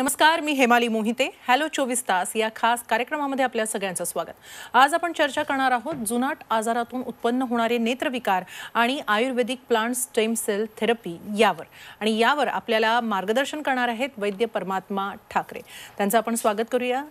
नमस्कार मी हेमाली मोहिते हॅलो चोवीस तास या खास कार्यक्रमामध्ये आपल्या सगळ्यांचं स्वागत आज आपण चर्चा करणार आहोत जुनाट आजारातून उत्पन्न होणारे नेत्रविकार आणि Ayurvedic plant stem cell therapy यावर आणि यावर आपल्याला मार्गदर्शन करणार आहेत वैद्य परमात्मा ठाकरे त्यांचं आपण स्वागत करूया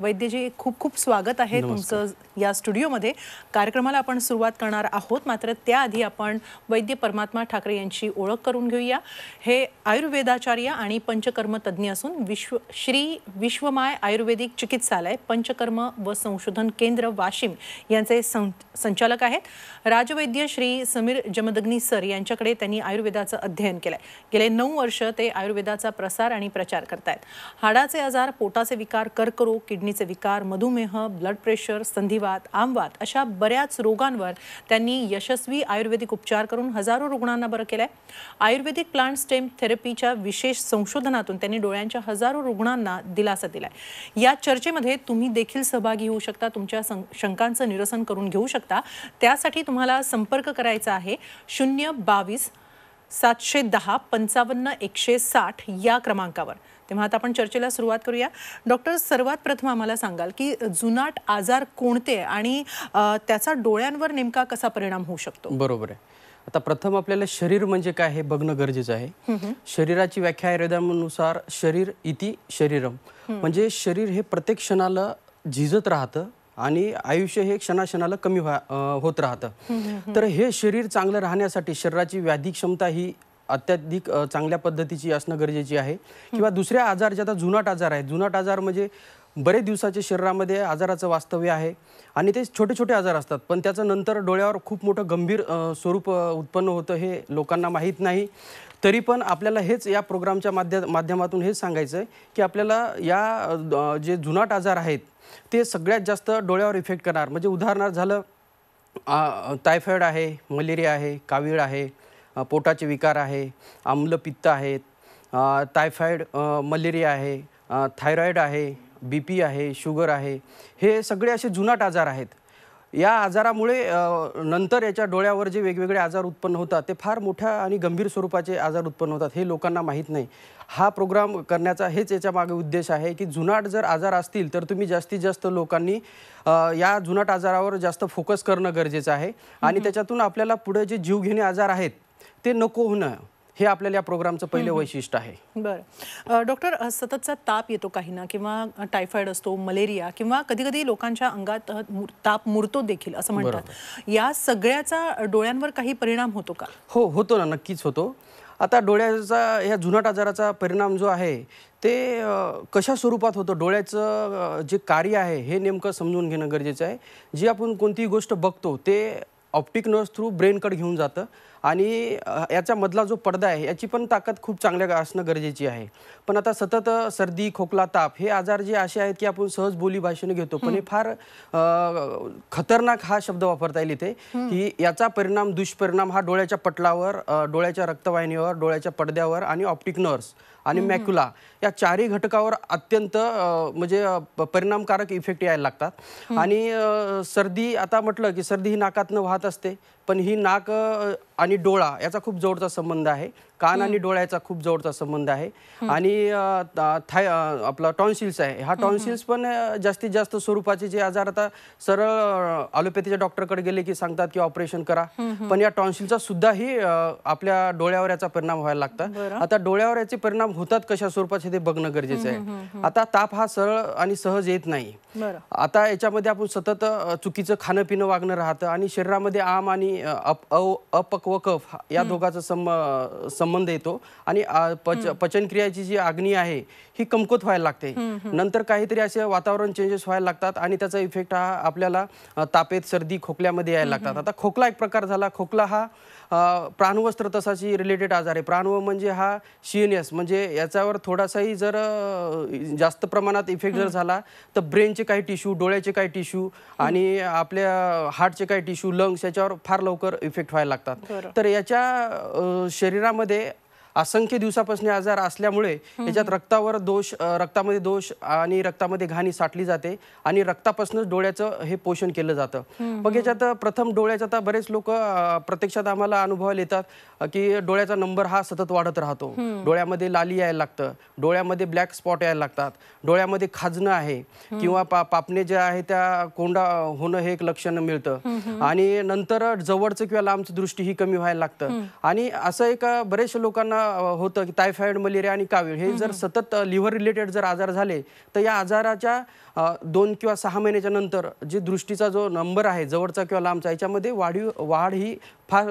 वैद्यजी खूप खूप स्वागत आहे तुमचं या स्टुडिओमध्ये कार्यक्रमाला आपण सुरुवात करणार आहोत मात्र त्याआधी आपण वैद्य परमात्मा ठाकरे यांची ओळख करून घेऊया हे आयुर्वेदाचार्य आणि पंचकर्मतज्ञ असून विश्व श्री विश्वमाय आयुर्वेदिक चिकित्सालय पंचकर्म व संशोधन केंद्र वाशिम यांचे सं संचालक आहेत राजवैद्य श्री समीर जमदग्नी सर यांच्याकडे त्यांनी आयुर्वेदाचं अध्ययन केलं आहे गेले नऊ वर्ष ते आयुर्वेदाचा प्रसार आणि प्रचार करतायत हाडाचे आजार पोटाचे विकार कर्करोग किडनीचे विकार मधुमेह ब्लड प्रेशर संधिवात आमवात अशा बऱ्याच रोगांवर त्यांनी यशस्वी आयुर्वेदिक उपचार करून हजारो रुग्णांना बरं केलं आहे आयुर्वेदिक प्लांट स्टेम थेरपीच्या विशेष संशोधनातून त्यांनी डोळ्यांच्या हजारो रुग्णांना दिलासा दिलाय या चर्चेमध्ये तुम्ही देखील सहभागी होऊ शकता तुमच्या शंकांचं निरसन करून घेऊ शकता त्यासाठी तुम्हाला संपर्क करायचा आहे शून्य बावीस सातशे दहा पंचावन्न एकशे साठ या क्रमांकावर तेव्हा आता आपण चर्चेला सुरुवात करूया डॉक्टर सर्वात प्रथम आम्हाला सांगाल की जुनाट आजार कोणते आणि त्याचा डोळ्यांवर नेमका कसा परिणाम होऊ शकतो बरोबर आहे आता प्रथम आपल्याला शरीर म्हणजे काय हे बघणं गरजेचं आहे शरीराची व्याख्या आयुर्वेदानुसार शरीर इति शरीरम म्हणजे शरीर हे प्रत्येक क्षणाला झिजत राहतं आणि आयुष्य हे क्षणाक्षणाला कमी होत राहतं तर हे शरीर चांगलं राहण्यासाठी शरीराची व्याधी क्षमता ही अत्याधिक चांगल्या पद्धतीची असणं गरजेची आहे किंवा दुसऱ्या आजार आता जुनाट आजार आहे जुनाट आजार म्हणजे बरेच दिवसाचे शरीरामध्ये आजाराचं वास्तव्य आहे आणि ते छोटे छोटे आजार असतात पण त्याचं नंतर डोळ्यावर खूप मोठं गंभीर स्वरूप उत्पन्न होतं हे लोकांना माहीत नाही तरी पण आपल्याला हेच या प्रोग्रामच्या माध्य माध्यमातून हेच सांगायचं आहे की आपल्याला या जे जुनाट आजार आहेत ते सगळ्यात जास्त डोळ्यावर इफेक्ट करणार म्हणजे उदाहरणार्थ झालं टायफॉईड आहे मलेरिया आहे कावीळ आहे पोटाचे विकार आहे आम्लपित्त आहेत टायफॉईड मलेरिया आहे थायरॉईड आहे बी पी आहे शुगर आहे हे सगळे असे जुनाट आजार आहेत या आजारामुळे नंतर याच्या डोळ्यावर जे वेगवेगळे आजार उत्पन्न होतात ते फार मोठ्या आणि गंभीर स्वरूपाचे आजार उत्पन्न होतात हे लोकांना माहीत नाही हा प्रोग्राम करण्याचा हेच याच्या मागे उद्देश आहे की जुनाट जर आजार असतील तर तुम्ही जास्तीत जास्त लोकांनी या जुनाट आजारावर जास्त फोकस करणं गरजेचं आहे आणि त्याच्यातून आपल्याला पुढे जे जीवघेणे आजार आहेत ते नको होणं हे आपल्याला या प्रोग्रामचं पहिलं वैशिष्ट्य आहे बरं डॉक्टर सततचा ताप येतो काही ना किंवा टायफॉइड असतो मलेरिया किंवा कधी कधी लोकांच्या अंगात ताप मुरतो देखील असं म्हणतात या सगळ्याचा डोळ्यांवर काही परिणाम होतो का हो होतो ना नक्कीच होतो आता डोळ्याचा या जुनाट आजाराचा परिणाम जो आहे ते कशा स्वरूपात होतं डोळ्याचं जे कार्य आहे हे नेमकं समजून घेणं गरजेचं आहे जी आपण कोणतीही गोष्ट बघतो ते ऑप्टिक नर्स थ्रू ब्रेनकडे घेऊन जातं आणि याच्यामधला जो पडदा आहे याची पण ताकद खूप चांगल्या असणं गरजेची आहे पण आता सतत सर्दी खोकला ताप हे आजार जे असे आहेत की आपण सहज बोली भाषेने घेतो पण हे फार खतरनाक हा शब्द वापरता येईल इथे की याचा परिणाम दुष्परिणाम हा डोळ्याच्या पटलावर डोळ्याच्या रक्तवाहिनीवर डोळ्याच्या पडद्यावर आणि ऑप्टिक नर्स आणि मॅक्युला या चारही घटकावर अत्यंत म्हणजे परिणामकारक इफेक्ट यायला लागतात आणि सर्दी आता म्हटलं की सर्दी ही नाकातनं वाहत असते पण ही नाक आणि डोळा याचा खूप जोडचा संबंध आहे कान आणि डोळ्याचा खूप जवळचा संबंध आहे आणि थाय आपला टॉन्सिल्स आहे हा टॉन्सिल्स पण जास्तीत जास्त स्वरूपाचे जे आजार आता सरळ डॉक्टर डॉक्टरकडे गेले की सांगतात की ऑपरेशन करा पण या टॉन्सिलचा सुद्धाही आपल्या डोळ्यावर याचा परिणाम व्हायला लागतात आता डोळ्यावर याचे परिणाम होतात कशा स्वरूपाचे ते बघणं गरजेचं आहे आता ताप हा सरळ आणि सहज येत नाही आता याच्यामध्ये आपण सतत चुकीचं खाणं पिणं वागणं राहतं आणि शरीरामध्ये आम आणि अपक्व कफ या दोघांचा संबंध येतो आणि पच पचनक्रियाची जी आग्नी आहे ही कमकुवत व्हायला लागते नंतर काहीतरी असे वातावरण चेंजेस व्हायला लागतात आणि त्याचा इफेक्ट हा आपल्याला तापेत सर्दी खोकल्यामध्ये यायला लागतात आता खोकला एक प्रकार झाला खोकला हा प्राणवस्त्र तसाची रिलेटेड आजार आहे प्राणव म्हणजे हा शिएनएस म्हणजे याच्यावर थोडासाही जर जास्त प्रमाणात इफेक्ट जर झाला तर ब्रेनचे काही टिश्यू डोळ्याचे काही टिश्यू आणि आपल्या हार्टचे काही टिश्यू लंग्स याच्यावर फार लवकर इफेक्ट व्हायला लागतात तर याच्या शरीरामध्ये असंख्य दिवसापासून आजार असल्यामुळे याच्यात रक्तावर दोष रक्तामध्ये दोष आणि रक्तामध्ये घाणी साठली जाते आणि रक्तापासूनच डोळ्याचं हे पोषण केलं जातं मग याच्यात प्रथम डोळ्याचं आता बरेच लोक प्रत्यक्षात आम्हाला अनुभवायला येतात की डोळ्याचा नंबर हा सतत वाढत राहतो डोळ्यामध्ये लाली यायला लागतं डोळ्यामध्ये ब्लॅक स्पॉट यायला लागतात डोळ्यामध्ये खाजणं आहे किंवा पापणे जे आहे त्या कोंडा होणं हे एक लक्षण मिळतं आणि नंतर जवळचं किंवा लांबच दृष्टी ही कमी व्हायला लागतं आणि असं एक बरेचशा लोकांना होतं की टायफॉइड मलेरिया आणि कावीळ हे जर सतत लिव्हर रिलेटेड जर आजार झाले तर या आजाराच्या दोन किंवा सहा महिन्याच्या नंतर जे दृष्टीचा जो नंबर आहे जवळचा किंवा लांबचा याच्यामध्ये वाढीव वाढ ही फार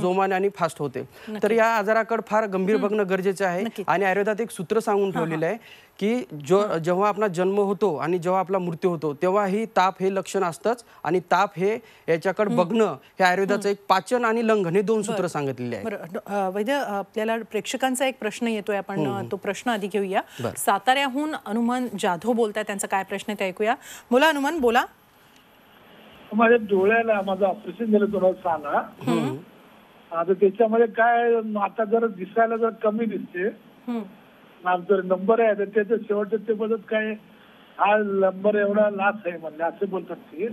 जोमाने आणि फास्ट होते तर या आजाराकडे फार गंभीर बघणं गरजेचं आहे आणि आयुर्वेदात एक सूत्र सांगून ठेवलेलं आहे की जो जेव्हा आपला जन्म होतो आणि जेव्हा आपला मृत्यू होतो तेव्हा ही ताप हे लक्षण असतंच आणि ताप हे याच्याकडे बघणं हे आयुर्वेदाचं एक पाचन आणि लंघन हे दोन सूत्र सांगितलेले आहे वैद्य आपल्याला प्रेक्षकांचा एक प्रश्न येतोय आपण तो प्रश्न आधी घेऊया साताऱ्याहून अनुमान जाधव बोलताय त्यांचा काय प्रश्न ते ऐकूया बोला अनुमान बोला माझ्या डोळ्याला माझं ऑपरेशन झालं दोन हजार आता त्याच्यामध्ये काय आता जर दिसायला जर कमी दिसते जर नंबर आहे त्याच्या शेवटच्या ते काय हा नंबर एवढा लाच आहे म्हणजे असे बोलतात ते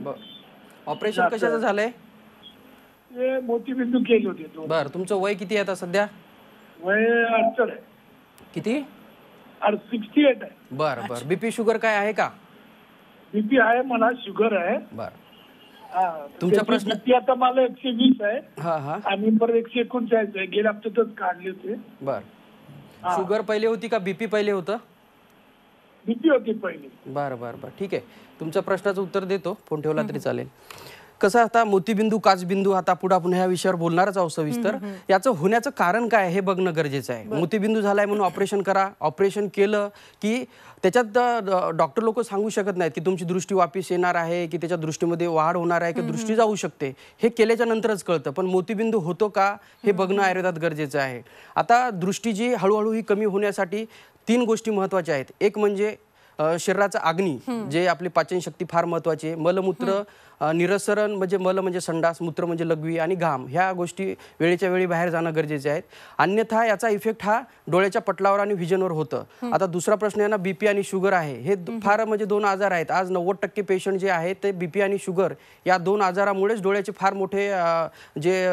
ऑपरेशन कशाचं झालंय मोती बिंदू केली होती बरं तुमचं वय किती आहे आता सध्या वय अडचण आहे किती सिक्स्टी एट आहे बरं बरं बीपी शुगर काय आहे का बीपी आहे मला शुगर आहे बरं तुमचा प्रश्न आता मला एकशे वीस आहे आणि परत एकशे एकोणचाळीस आहे गेल्या हप्त्यातच काढले होते बर शुगर पहिले होती का बीपी पहिले होतं बीपी होती पहिले बर बर बर ठीक आहे तुमच्या प्रश्नाचं उत्तर देतो फोन ठेवला तरी चालेल कसं आता मोतीबिंदू काचबिंदू आता पुढे आपण ह्या विषयावर बोलणारच आहोत सविस्तर याचं होण्याचं कारण काय हे बघणं गरजेचं आहे मोतीबिंदू झालाय म्हणून ऑपरेशन करा ऑपरेशन केलं की त्याच्यात डॉक्टर लोक सांगू शकत नाहीत की तुमची दृष्टी वापिस येणार आहे की त्याच्या दृष्टीमध्ये वाढ होणार आहे की दृष्टी जाऊ शकते हे केल्याच्या नंतरच कळतं पण मोतीबिंदू होतो का हे बघणं आयुर्वेदात गरजेचं आहे आता दृष्टी जी हळूहळू ही कमी होण्यासाठी तीन गोष्टी महत्त्वाच्या आहेत एक म्हणजे शरीराचा अग्नी जे आपली पाचन शक्ती फार महत्वाची आहे मलमूत्र निरसरण म्हणजे मल म्हणजे संडास मूत्र म्हणजे लघवी आणि घाम ह्या गोष्टी वेळेच्या वेळी बाहेर जाणं गरजेचे आहेत अन्यथा याचा इफेक्ट हा डोळ्याच्या पटलावर आणि व्हिजनवर होतं आता दुसरा प्रश्न आहे ना बीपी आणि शुगर आहे हे फार म्हणजे दोन आजार आहेत आज नव्वद टक्के पेशंट जे आहेत ते बीपी आणि शुगर या दोन आजारामुळेच डोळ्याचे फार मोठे जे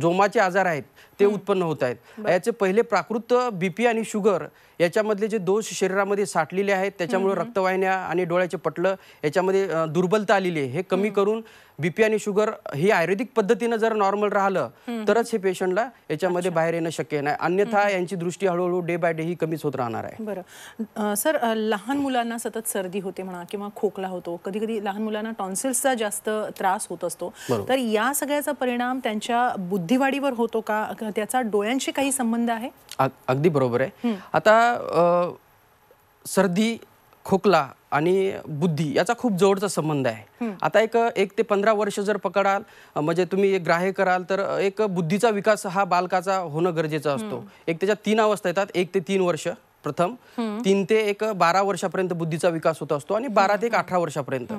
जोमाचे आजार आहेत ते उत्पन्न होत आहेत याचे पहिले प्राकृत बीपी आणि शुगर याच्यामधले जे दोष शरीरामध्ये साठलेले आहेत त्याच्यामुळे रक्तवाहिन्या आणि डोळ्याचे पटलं याच्यामध्ये दुर्बलता आलेली केली हे कमी करून बीपी आणि शुगर ही आयुर्वेदिक पद्धतीनं जर नॉर्मल राहिलं तरच हे पेशंटला याच्यामध्ये बाहेर येणं शक्य नाही अन्यथा यांची दृष्टी हळूहळू डे बाय डे ही कमीच होत राहणार आहे बरं सर लहान मुलांना सतत सर्दी होते म्हणा किंवा खोकला होतो कधी कधी लहान मुलांना टॉन्सिल्सचा जास्त त्रास होत असतो तर या सगळ्याचा परिणाम त्यांच्या बुद्धिवाढीवर होतो का त्याचा डोळ्यांशी काही संबंध आहे अगदी बरोबर आहे आता सर्दी खोकला आणि बुद्धी याचा खूप जवळचा संबंध आहे आता एक एक ते पंधरा वर्ष जर पकडाल म्हणजे तुम्ही ग्राह्य कराल तर एक बुद्धीचा विकास हा बालकाचा होणं गरजेचा असतो एक त्याच्या तीन अवस्था येतात एक ते तीन वर्ष प्रथम तीन ते एक बारा वर्षापर्यंत बुद्धीचा विकास होत असतो आणि बारा ते एक अठरा वर्षापर्यंत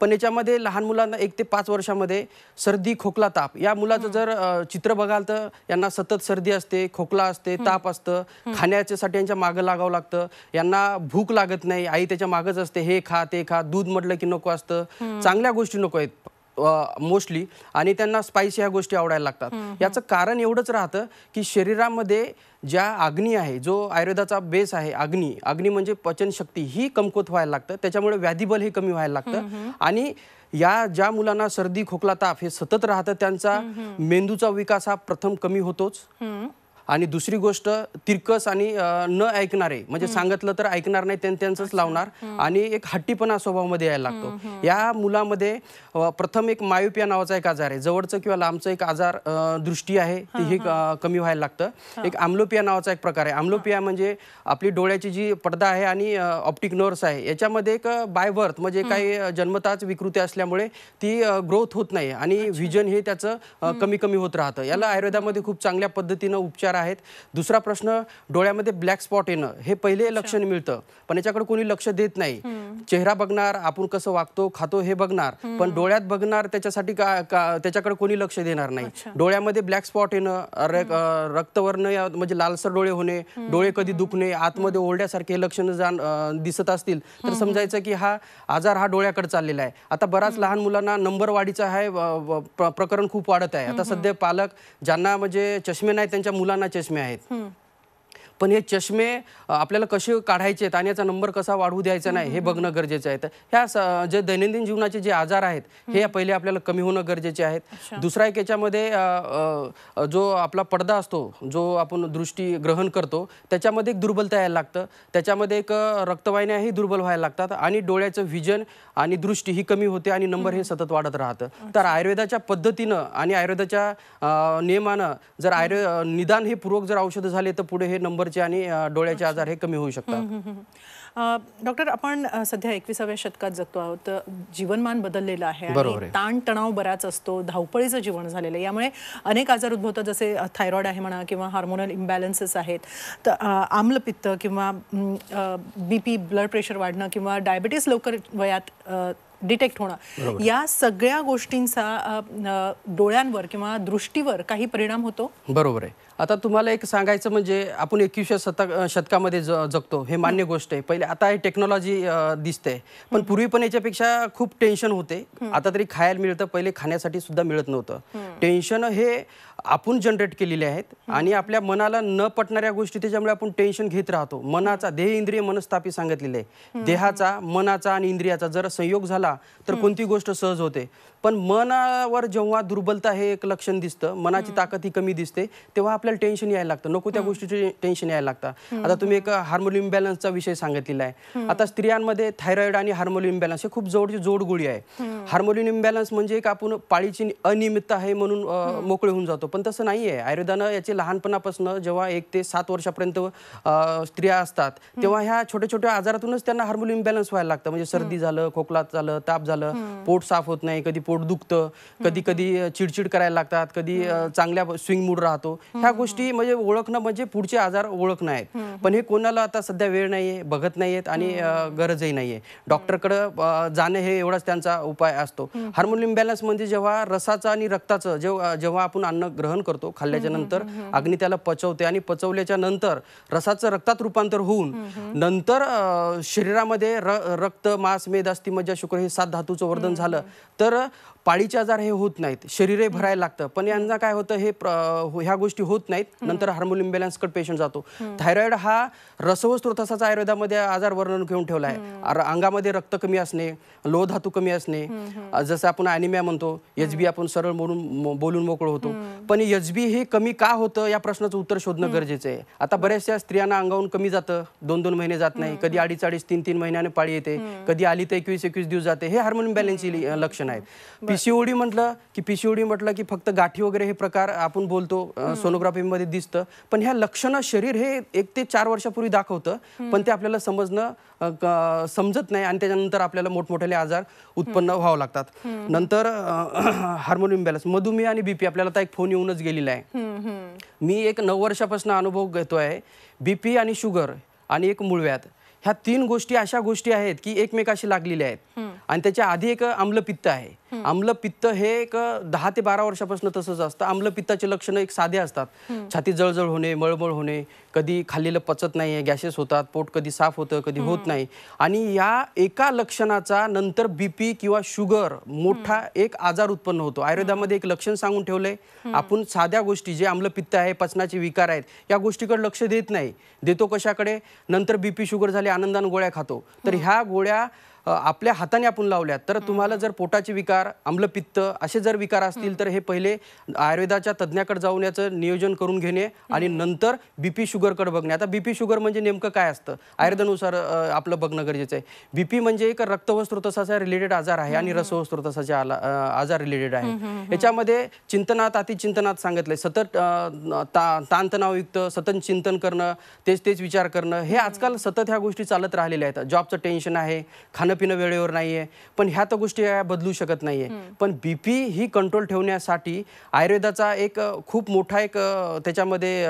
पण याच्यामध्ये लहान मुलांना एक ते पाच वर्षामध्ये सर्दी खोकला ताप या मुलाचं जर चित्र बघाल तर यांना सतत सर्दी असते खोकला असते ताप असतं खाण्याच्यासाठी यांच्या मागं लागावं लागतं यांना भूक लागत नाही आई त्याच्या मागच असते हे खा ते खा दूध म्हटलं की नको असतं चांगल्या गोष्टी नको आहेत मोस्टली आणि त्यांना स्पायसी ह्या गोष्टी आवडायला लागतात याचं कारण एवढंच राहतं की शरीरामध्ये ज्या अग्नी आहे जो आयुर्वेदाचा बेस आहे अग्नी अग्नी म्हणजे पचनशक्ती ही कमकुवत व्हायला लागतं त्याच्यामुळे व्याधीबल हे कमी व्हायला लागतं आणि या ज्या मुलांना सर्दी खोकला ताप हे सतत राहतं त्यांचा मेंदूचा विकास हा प्रथम कमी होतोच आणि दुसरी गोष्ट तिरकस आणि न ऐकणारे म्हणजे सांगितलं तर ऐकणार नाही त्यांचंच लावणार आणि एक हट्टीपणा स्वभावामध्ये यायला लागतो या मुलामध्ये प्रथम एक मायोपिया नावाचा एक आजार आहे जवळचं किंवा लांबचं एक आजार दृष्टी आहे ती ही कमी व्हायला लागतं एक आम्लोपिया नावाचा एक प्रकार आहे आम्लोपिया म्हणजे आपली डोळ्याची जी पडदा आहे आणि ऑप्टिक नर्स आहे याच्यामध्ये एक बाय बर्थ म्हणजे काही जन्मताच विकृती असल्यामुळे ती ग्रोथ होत नाही आणि व्हिजन हे त्याचं कमी कमी होत राहतं याला आयुर्वेदामध्ये खूप चांगल्या पद्धतीनं उपचार आहेत दुसरा प्रश्न डोळ्यामध्ये ब्लॅक स्पॉट येणं हे पहिले लक्षण मिळतं पण याच्याकडे कोणी लक्ष देत नाही चेहरा बघणार आपण कसं वागतो खातो हे बघणार पण डोळ्यात बघणार त्याच्यासाठी त्याच्याकडे कोणी लक्ष देणार नाही डोळ्यामध्ये ब्लॅक स्पॉट येणं रक्तवर्ण म्हणजे लालसर डोळे होणे डोळे कधी दुखणे आतमध्ये ओरड्यासारखे लक्षणं दिसत असतील तर समजायचं की हा आजार हा डोळ्याकडे चाललेला आहे आता बराच लहान मुलांना नंबर वाढीचा आहे प्रकरण खूप वाढत आहे आता सध्या पालक ज्यांना म्हणजे चष्मे नाही त्यांच्या मुलांना Just made. Hmm. पण हे चष्मे आपल्याला कसे काढायचे आहेत आणि याचा नंबर कसा वाढवू द्यायचा नाही हे बघणं गरजेचं आहे तर ह्या जे दैनंदिन जीवनाचे जे आजार आहेत हे पहिले आपल्याला कमी होणं गरजेचे आहेत दुसरा एक याच्यामध्ये जो आपला पडदा असतो जो आपण दृष्टी ग्रहण करतो त्याच्यामध्ये एक दुर्बलता यायला लागतं त्याच्यामध्ये एक रक्तवाहिन्याही दुर्बल व्हायला लागतात आणि डोळ्याचं व्हिजन आणि दृष्टी ही कमी होते आणि नंबर हे सतत वाढत राहतं तर आयुर्वेदाच्या पद्धतीनं आणि आयुर्वेदाच्या नियमानं जर आयुर्वेद निदान हे पूर्वक जर औषधं झाले तर पुढे हे नंबर लिव्हरचे आणि डोळ्याचे आजार हे कमी होऊ शकतात डॉक्टर आपण सध्या एकविसाव्या शतकात जगतो आहोत जीवनमान बदललेलं आहे आणि ताणतणाव बराच असतो धावपळीचं जीवन झालेलं आहे यामुळे अनेक आजार उद्भवतात जसे थायरॉइड आहे म्हणा किंवा हार्मोनल इम्बॅलन्सेस आहेत तर आम्लपित्त किंवा बी पी ब्लड प्रेशर वाढणं किंवा डायबिटीस लवकर वयात डिटेक्ट होणं या सगळ्या गोष्टींचा डोळ्यांवर किंवा दृष्टीवर काही परिणाम होतो बरोबर आहे आता तुम्हाला एक सांगायचं म्हणजे आपण एकविशे शतक शतकामध्ये ज जगतो हे मान्य गोष्ट आहे पहिले आता हे टेक्नॉलॉजी दिसते पण पूर्वी पण याच्यापेक्षा खूप टेन्शन होते आता तरी खायला मिळतं पहिले खाण्यासाठी सुद्धा मिळत नव्हतं टेन्शन हे आपण जनरेट केलेले आहेत आणि आपल्या मनाला न पटणाऱ्या गोष्टी त्याच्यामुळे आपण टेन्शन घेत राहतो मनाचा देह इंद्रिय मनस्तापी सांगितलेले देहाचा मनाचा आणि इंद्रियाचा जर संयोग झाला तर कोणती गोष्ट सहज होते पण मनावर जेव्हा दुर्बलता हे एक लक्षण दिसतं मनाची ताकद ही कमी दिसते तेव्हा आपल्याला टेन्शन यायला लागतं नको त्या गोष्टीचे टेन्शन यायला लागतं आता तुम्ही एक हार्मोन इम्बॅलन्सचा विषय सांगितलेला आहे आता स्त्रियांमध्ये थायरॉइड आणि हार्मोन इम्बॅलन्स हे खूप जवळची जोडगोळी आहे हार्मोन इम्बॅलन्स म्हणजे एक आपण पाळीची अनियमितता आहे म्हणून मोकळे होऊन जातो पण तसं नाही आहे आयुर्वेदानं याचे लहानपणापासून जेव्हा एक ते सात वर्षापर्यंत स्त्रिया असतात तेव्हा ह्या छोट्या छोट्या आजारातूनच त्यांना हार्मोन इम्बॅलन्स व्हायला लागतं म्हणजे सर्दी झालं खोकला झालं ताप झालं पोट साफ होत नाही कधी पोट बोट दुखतं कधी कधी चिडचिड करायला लागतात कधी चांगल्या स्विंग मूड राहतो ह्या गोष्टी म्हणजे ओळखणं म्हणजे पुढचे आजार ओळखणं आहेत पण हे कोणाला आता सध्या वेळ नाहीये बघत नाहीयेत आणि गरजही नाहीये डॉक्टर कडे जाणं हे एवढाच त्यांचा उपाय असतो हार्मोनियम बॅलन्स म्हणजे जेव्हा रसाचं आणि रक्ताचं जेव्हा जेव्हा आपण अन्न ग्रहण करतो खाल्ल्याच्या नंतर अग्नी त्याला पचवते आणि पचवल्याच्या नंतर रसाचं रक्तात रूपांतर होऊन नंतर शरीरामध्ये रक्त मास मेद असती मज्जा शुक्र हे सात धातूचं वर्धन झालं तर पाळीचे आजार हे होत नाहीत शरीर भरायला लागतं पण यांना काय होतं हे ह्या गोष्टी होत नाहीत नंतर हार्मोन इम्बॅलन्सकड पेशंट जातो थायरॉइड हा रसवस्त्रोतासाचा आयुर्वेदामध्ये आजार वर्णन घेऊन ठेवला आहे अंगामध्ये रक्त कमी असणे लोह धातू कमी असणे जसं आपण अॅनिमिया म्हणतो एचबी आपण सरळ म्हणून बोलून मोकळ होतो पण एचबी हे कमी का होतं या प्रश्नाचं उत्तर शोधणं गरजेचं आहे आता बऱ्याचशा स्त्रियांना अंगावून कमी जातं दोन दोन महिने जात नाही कधी अडीच अडीच तीन तीन महिन्याने पाळी येते कधी आली तर एकवीस एकवीस दिवस जाते हे हार्मोन बॅलेन्सची लक्षण आहेत पीसीओडी म्हटलं की पीसीओडी म्हटलं की फक्त गाठी वगैरे हे प्रकार आपण बोलतो सोनोग्राफी मध्ये दिसतं पण ह्या लक्षणं शरीर हे एक ते चार वर्षापूर्वी दाखवतं पण ते आपल्याला समजणं समजत नाही आणि त्याच्यानंतर आपल्याला मोठमोठ्याले आजार उत्पन्न व्हावं लागतात नंतर हार्मोनियम बॅलन्स मधुमेह आणि बीपी आपल्याला तर एक फोन येऊनच गेलेला आहे मी एक नऊ वर्षापासून अनुभव घेतो आहे बीपी आणि शुगर आणि एक मुळव्यात ह्या तीन गोष्टी अशा गोष्टी आहेत की एकमेकाशी लागलेल्या आहेत आणि त्याच्या आधी एक आम्लपित्त आहे आम्ल पित्त हे एक दहा ते बारा वर्षापासून तसंच असतं आम्ल पित्ताचे लक्षणं एक साधे असतात छाती जळजळ होणे मळमळ होणे कधी खाल्लेलं पचत नाही गॅसेस होतात पोट कधी साफ होतं कधी होत नाही आणि या एका लक्षणाचा नंतर बीपी किंवा शुगर मोठा एक आजार उत्पन्न होतो आयुर्वेदामध्ये एक लक्षण सांगून ठेवलंय आपण साध्या गोष्टी जे आम्लपित्त आहे पचनाचे विकार आहेत या गोष्टीकडे लक्ष देत नाही देतो कशाकडे नंतर बीपी शुगर झाले आनंदान गोळ्या खातो तर ह्या गोळ्या आपल्या हाताने आपण लावल्यात तर तुम्हाला जर पोटाचे विकार आम्लपित्त असे जर विकार असतील तर हे पहिले आयुर्वेदाच्या तज्ज्ञाकडे जाऊन याचं नियोजन करून घेणे आणि नंतर बीपी शुगरकडे बघणे आता बीपी शुगर म्हणजे नेमकं काय असतं आयुर्वेदानुसार आपलं बघणं गरजेचं आहे बीपी म्हणजे एक रक्तवस्त्रोतसाचा रिलेटेड आजार आहे आणि आला आजार रिलेटेड आहे याच्यामध्ये चिंतनात अतिचिंतनात सांगितलंय सतत ताणतणावयुक्त सतत चिंतन करणं तेच तेच विचार करणं हे आजकाल सतत ह्या गोष्टी चालत राहिलेल्या आहेत जॉबचं टेन्शन आहे खाणं पिणं वेळेवर नाही पण ह्या तर गोष्टी बदलू शकत नाही पण बीपी ही कंट्रोल ठेवण्यासाठी आयुर्वेदाचा एक खूप मोठा एक त्याच्यामध्ये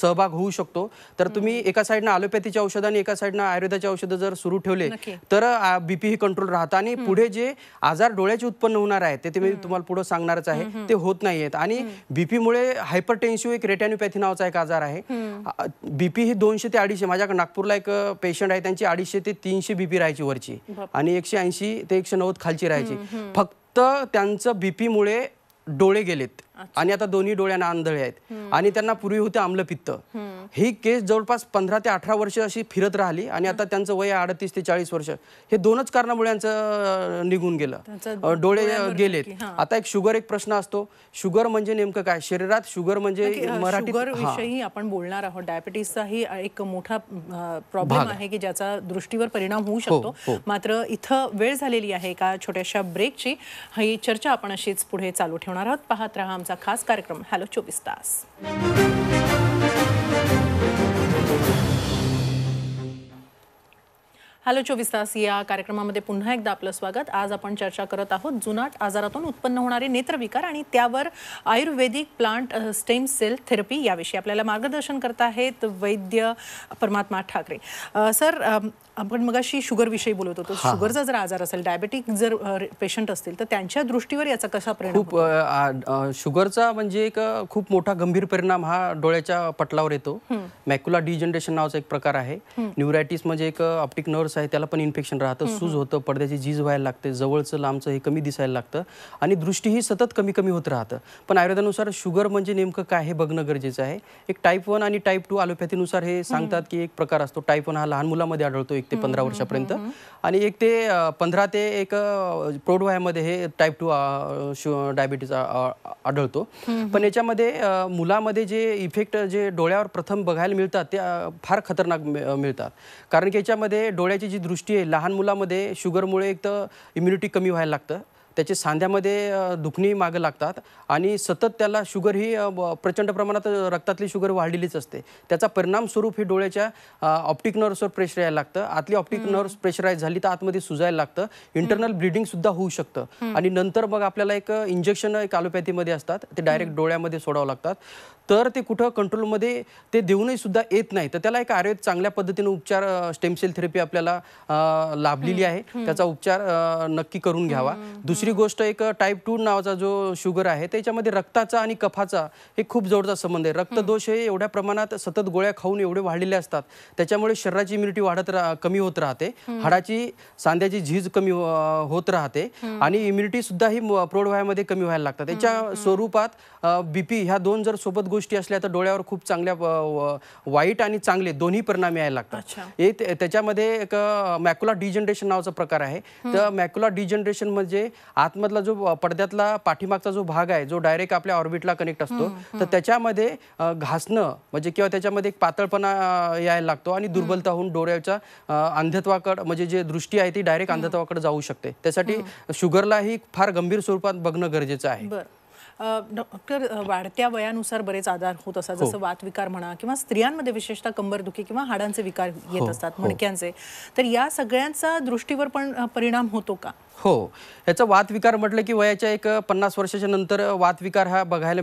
सहभाग होऊ शकतो तर तुम्ही एका साईडनं अलोपॅथीच्या औषध आणि एका साईडनं आयुर्वेदाच्या औषधं जर सुरू ठेवले तर बीपी ही कंट्रोल राहतं आणि पुढे जे आजार डोळ्याचे उत्पन्न होणार आहेत ते मी तुम्हाला पुढे सांगणारच आहे ते होत नाही आणि बीपीमुळे हायपर टेन्शिव्ह एक रेटॅनोपॅथी नावाचा एक आजार आहे बीपी ही दोनशे ते अडीचशे माझ्या नागपूरला एक पेशंट आहे त्यांची अडीचशे ते तीनशे बीपी राहायची वरची आणि एकशे ऐंशी ते एकशे नव्वद खालची राहायची फक्त त्यांचं बीपीमुळे डोळे गेलेत आणि आता दोन्ही डोळ्यांना आंधळे आहेत आणि त्यांना पूर्वी होते आम्लपित्त ही केस जवळपास पंधरा ते अठरा वर्ष अशी फिरत राहिली आणि आता त्यांचं वय अडतीस ते चाळीस वर्ष हे दोनच कारणामुळे यांचं निघून गेलं डोळे गेलेत आता एक शुगर एक प्रश्न असतो शुगर म्हणजे नेमकं काय शरीरात शुगर म्हणजे मराठी विषयी आपण बोलणार आहोत डायबिटीसचाही एक मोठा प्रॉब्लेम आहे की ज्याचा दृष्टीवर परिणाम होऊ हो, शकतो हो. मात्र इथं वेळ झालेली आहे एका छोट्याशा ब्रेकची ही चर्चा आपण अशीच पुढे चालू ठेवणार आहोत पाहत राहा आमचा खास कार्यक्रम हॅलो चोवीस तास हॅलो चोवीस तास या कार्यक्रमामध्ये पुन्हा एकदा आपलं स्वागत आज आपण चर्चा करत आहोत जुनाट आजारातून उत्पन्न होणारे नेत्रविकार आणि त्यावर Ayurvedic plant stem cell therapy याविषयी आपल्याला मार्गदर्शन करत आहेत वैद्य परमात्मा ठाकरे सर आपण मगाशी शुगरविषयी बोलत होतो शुगरचा जर आजार असेल डायबेटिक जर पेशंट असतील तर त्यांच्या दृष्टीवर याचा कसा परिणाम खूप शुगरचा म्हणजे एक खूप मोठा गंभीर परिणाम हा डोळ्याच्या पटलावर येतो मॅक्युला डिजनरेशन नावाचा एक प्रकार आहे न्युरायटिस म्हणजे एक ऑप्टिक नर्व स्कर्स आहे त्याला पण इन्फेक्शन राहतं सूज होतं पडद्याची झीज व्हायला लागते जवळचं लांबचं हे कमी दिसायला लागतं आणि दृष्टीही सतत कमी कमी होत राहतं पण आयुर्वेदानुसार शुगर म्हणजे नेमकं काय हे बघणं गरजेचं आहे एक टाईप वन आणि टाईप टू नुसार हे सांगतात की एक प्रकार असतो टाईप वन हा लहान मुलामध्ये आढळतो एक ते पंधरा वर्षापर्यंत आणि एक ते पंधरा ते एक प्रौढवयामध्ये हे टाईप टू डायबिटीज आढळतो पण याच्यामध्ये मुलामध्ये जे इफेक्ट जे डोळ्यावर प्रथम बघायला मिळतात ते फार खतरनाक मिळतात कारण की याच्यामध्ये डोळ्या जी दृष्टी आहे लहान मुलामध्ये शुगरमुळे एक तर इम्युनिटी कमी व्हायला लागतं त्याचे सांध्यामध्ये दुखणी मागे लागतात आणि सतत त्याला शुगर ही प्रचंड प्रमाणात रक्तातली शुगर वाढलेलीच असते त्याचा परिणाम स्वरूप हे डोळ्याच्या ऑप्टिक नर्व्हसवर प्रेशर यायला लागतं आतली ऑप्टिक नर्व्स प्रेशराईज झाली तर आतमध्ये सुजायला लागतं इंटरनल ब्लिडिंग सुद्धा होऊ शकतं आणि नंतर मग आपल्याला एक इंजेक्शन एक अलोपॅथीमध्ये असतात ते डायरेक्ट डोळ्यामध्ये सोडावं लागतात तर ते कुठं कंट्रोलमध्ये ते देऊनही सुद्धा येत नाही तर त्याला एक आयुर्वेद चांगल्या पद्धतीने उपचार स्टेमसेल थेरपी आपल्याला लाभलेली आहे त्याचा उपचार नक्की करून घ्यावा दुसरी गोष्ट एक टाईप टू नावाचा जो शुगर आहे त्याच्यामध्ये रक्ताचा आणि कफाचा हे खूप जवळचा संबंध आहे रक्तदोष हे एवढ्या प्रमाणात सतत गोळ्या खाऊन एवढे वाढलेले असतात त्याच्यामुळे शरीराची इम्युनिटी वाढत कमी होत राहते हाडाची सांध्याची झीज कमी होत राहते आणि इम्युनिटी सुद्धा ही प्रौढ कमी व्हायला लागतात त्याच्या स्वरूपात बीपी ह्या दोन जर सोबत गोष्टी असल्या तर डोळ्यावर खूप चांगल्या वाईट आणि चांगले दोन्ही परिणाम यायला लागतात त्याच्यामध्ये एक मॅक्युला डिजनरेशन नावाचा प्रकार आहे तर मॅक्युला डिजनरेशन म्हणजे आतमधला जो पडद्यातला पाठीमागचा जो भाग आहे जो डायरेक्ट आपल्या ऑर्बिटला कनेक्ट असतो तर त्याच्यामध्ये घासणं म्हणजे किंवा त्याच्यामध्ये एक पातळपणा यायला लागतो आणि दुर्बलता होऊन डोळ्याच्या अंधत्वाकडे म्हणजे जे दृष्टी आहे ती डायरेक्ट अंधत्वाकडे जाऊ शकते त्यासाठी शुगरलाही फार गंभीर स्वरूपात बघणं गरजेचं आहे डॉक्टर वाढत्या वयानुसार बरेच आजार होत असतात हो. जसं वातविकार म्हणा किंवा स्त्रियांमध्ये विशेषतः कंबरदुखी किंवा हाडांचे विकार येत हो, असतात हो. मणक्यांचे तर या सगळ्यांचा दृष्टीवर पण परिणाम होतो का हो याचा विकार म्हटलं की वयाच्या एक पन्नास वर्षाच्या नंतर वातविकार हा बघायला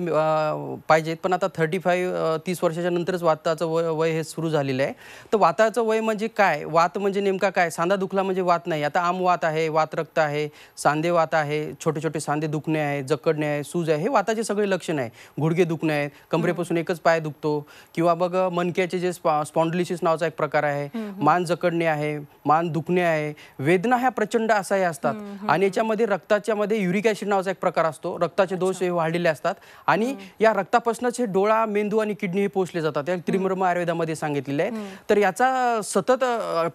पाहिजेत पण आता थर्टी फाईव्ह तीस वर्षाच्या नंतरच वाताचं वय वय हे सुरू झालेलं आहे तर वाताचं वय म्हणजे काय वात म्हणजे नेमका काय सांधा दुखला म्हणजे वात नाही आता आम वात आहे वात रक्त आहे सांधे वात आहे छोटे छोटे सांधे दुखणे आहे जकडणे आहे सूज आहे हे वाताचे सगळे लक्षण आहे गुडघे दुखणे आहेत कमरेपासून एकच पाय दुखतो किंवा बघ मनक्याचे जे स्पॉन्डलिसिस नावाचा एक प्रकार आहे मान जकडणे आहे मान दुखणे आहे वेदना ह्या प्रचंड असाही असतात हो. आणि याच्यामध्ये रक्ताच्या मध्ये युरिक ऍसिड नावाचा एक प्रकार असतो रक्ताचे दोष हे वाढलेले असतात आणि या रक्तापासूनच हे डोळा मेंदू आणि किडनी हे पोचले जातात त्रिमर्म आयुर्वेदामध्ये सांगितलेले आहे तर याचा सतत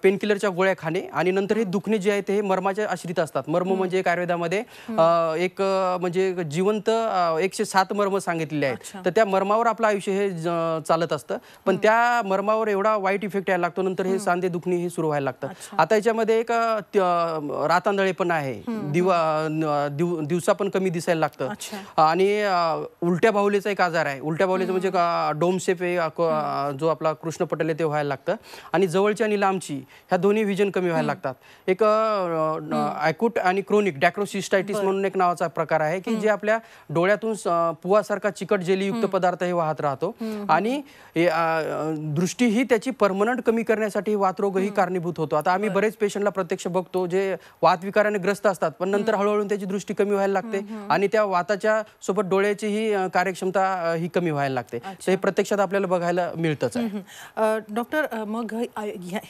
पेनकिलरच्या गोळ्या खाणे आणि नंतर हे दुखणे जे आहे ते हे मर्माच्या आश्रित असतात मर्म म्हणजे एक आयुर्वेदामध्ये एक म्हणजे जिवंत एकशे सात मर्म सांगितलेले आहेत तर त्या मर्मावर आपलं आयुष्य हे चालत असतं पण त्या मर्मावर एवढा वाईट इफेक्ट यायला लागतो नंतर हे सांधे दुखणे हे सुरू व्हायला लागतं आता याच्यामध्ये एक रातांदळे पण आहे आहे दिवा दिवसा पण कमी दिसायला लागतं आणि उलट्या बाहुलीचा एक आजार आहे उलट्या बाहुलीचा म्हणजे डोम शेप जो आपला कृष्ण पटेल आहे ते व्हायला लागतं आणि जवळची आणि लांबची ह्या दोन्ही व्हिजन कमी व्हायला लागतात एक ॲक्यूट आणि क्रोनिक डॅक्रोसिस्टायटिस म्हणून एक नावाचा प्रकार आहे की जे आपल्या डोळ्यातून पुवासारखा चिकट जेलीयुक्त पदार्थ हे वाहत राहतो आणि दृष्टी ही त्याची परमनंट कमी करण्यासाठी वातरोगही कारणीभूत होतो आता आम्ही बरेच पेशंटला प्रत्यक्ष बघतो जे वातविकाराने ग्रस्त असतात पण नंतर हळूहळू त्याची दृष्टी कमी व्हायला लागते आणि त्या वाताच्या सोबत डोळ्याचीही कार्यक्षमता ही कमी व्हायला लागते हे प्रत्यक्षात आपल्याला बघायला मिळतच डॉक्टर मग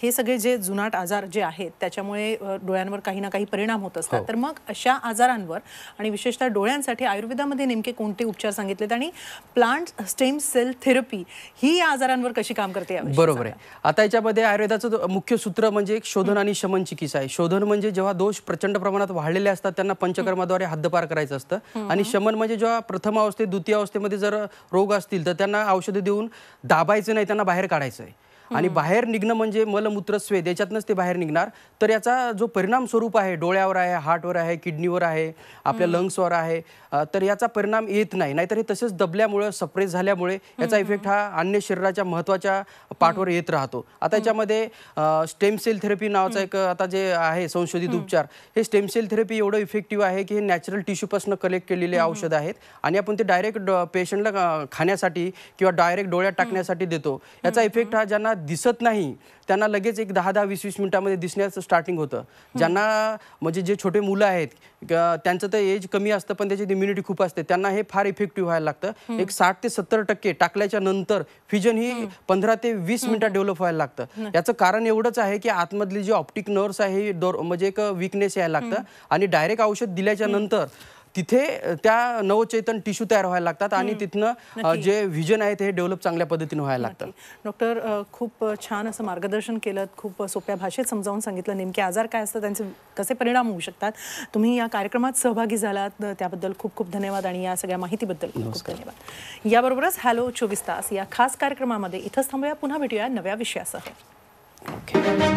हे सगळे जे जुनाट आजार जे आहेत त्याच्यामुळे डोळ्यांवर काही ना काही परिणाम होत असतात हो. तर मग अशा आजारांवर आणि विशेषतः डोळ्यांसाठी आयुर्वेदामध्ये नेमके कोणते उपचार सांगितलेत आणि प्लांट स्टेम सेल थेरपी ही आजारांवर कशी काम करते बरोबर आहे आता याच्यामध्ये आयुर्वेदाचं मुख्य सूत्र म्हणजे शोधन आणि शमन चिकित्सा आहे शोधन म्हणजे जेव्हा दोष प्रचंड प्रमाणात वाढलेले असतात त्यांना पंचकर्माद्वारे हद्दपार करायचं असतं आणि शमन म्हणजे जेव्हा प्रथम अवस्थेत द्वितीय अवस्थेमध्ये जर रोग असतील तर त्यांना औषधे देऊन दाबायचं नाही त्यांना बाहेर काढायचं आहे आणि बाहेर निघणं म्हणजे मलमूत्र स्वेद याच्यातनंच ते बाहेर निघणार तर याचा जो परिणाम स्वरूप आहे डोळ्यावर आहे हार्टवर आहे किडनीवर आहे आपल्या लंग्सवर आहे तर याचा परिणाम येत नाही नाहीतर हे तसेच दबल्यामुळे सप्रेस झाल्यामुळे याचा इफेक्ट हा अन्य शरीराच्या महत्त्वाच्या पाठवर येत राहतो आता याच्यामध्ये स्टेम सेल थेरपी नावाचा एक आता जे आहे संशोधित उपचार हे स्टेम सेल थेरपी एवढं इफेक्टिव्ह आहे की हे नॅचरल टिश्यूपासून कलेक्ट केलेले औषध आहेत आणि आपण ते डायरेक्ट पेशंटला खाण्यासाठी किंवा डायरेक्ट डोळ्यात टाकण्यासाठी देतो याचा इफेक्ट हा ज्यांना दिसत नाही त्यांना लगेच एक दहा दहा वीस वीस मिनिटामध्ये दिसण्याचं स्टार्टिंग होतं ज्यांना म्हणजे जे छोटे मुलं आहेत त्यांचं तर एज कमी असतं पण त्याची इम्युनिटी खूप असते त्यांना हे फार इफेक्टिव्ह व्हायला लागतं एक साठ ते सत्तर टक्के टाकल्याच्या नंतर फिजन ही पंधरा ते वीस मिनिटात डेव्हलप व्हायला लागतं याचं कारण एवढंच आहे की आतमधली जी ऑप्टिक नर्व्स आहे म्हणजे एक वीकनेस यायला लागतं आणि डायरेक्ट औषध दिल्याच्या नंतर तिथे त्या नवचेतन टिश्यू तयार व्हायला लागतात आणि तिथनं जे व्हिजन आहे ते डेव्हलप चांगल्या पद्धतीने व्हायला लागतात डॉक्टर खूप छान असं मार्गदर्शन केलं खूप सोप्या भाषेत समजावून सांगितलं नेमके आजार काय असतात त्यांचे कसे परिणाम होऊ शकतात तुम्ही या कार्यक्रमात सहभागी झालात त्याबद्दल खूप खूप धन्यवाद आणि या सगळ्या माहितीबद्दल खूप खूप धन्यवाद याबरोबरच हॅलो चोवीस तास या खास कार्यक्रमामध्ये इथंच थांबूया पुन्हा भेटूया नव्या विषयासह ओके